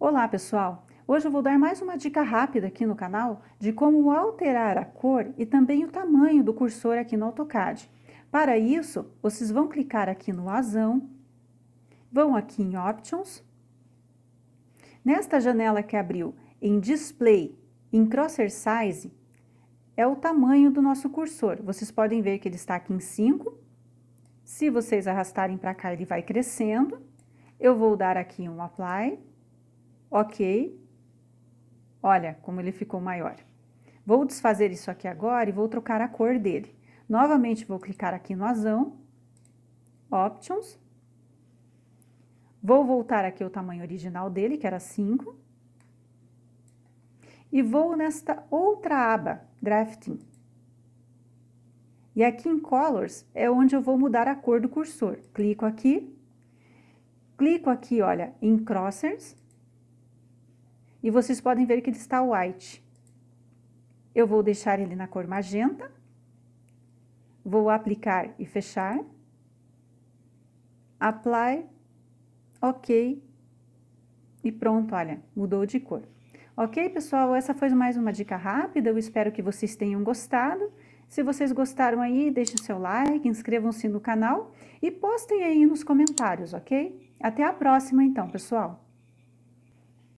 Olá pessoal! Hoje eu vou dar mais uma dica rápida aqui no canal de como alterar a cor e também o tamanho do cursor aqui no AutoCAD. Para isso, vocês vão clicar aqui no azão, vão aqui em Options, nesta janela que abriu em Display, em Crosser Size, é o tamanho do nosso cursor. Vocês podem ver que ele está aqui em 5. Se vocês arrastarem para cá, ele vai crescendo. Eu vou dar aqui um Apply Ok. Olha como ele ficou maior. Vou desfazer isso aqui agora e vou trocar a cor dele. Novamente vou clicar aqui no azão, Options. Vou voltar aqui ao tamanho original dele, que era 5. E vou nesta outra aba, Drafting. E aqui em Colors é onde eu vou mudar a cor do cursor. Clico aqui, clico aqui, olha, em Crossers, e vocês podem ver que ele está white. Eu vou deixar ele na cor magenta, vou aplicar e fechar, apply, ok, e pronto, olha, mudou de cor. Ok, pessoal, essa foi mais uma dica rápida, eu espero que vocês tenham gostado. Se vocês gostaram aí, deixem seu like, inscrevam-se no canal e postem aí nos comentários, ok? Até a próxima então, pessoal!